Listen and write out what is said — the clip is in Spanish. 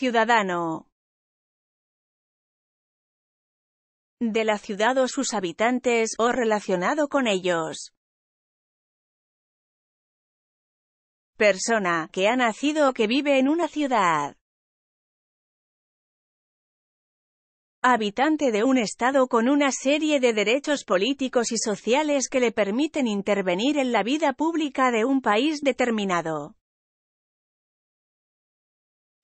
ciudadano de la ciudad o sus habitantes, o relacionado con ellos. Persona, que ha nacido o que vive en una ciudad. Habitante de un Estado con una serie de derechos políticos y sociales que le permiten intervenir en la vida pública de un país determinado.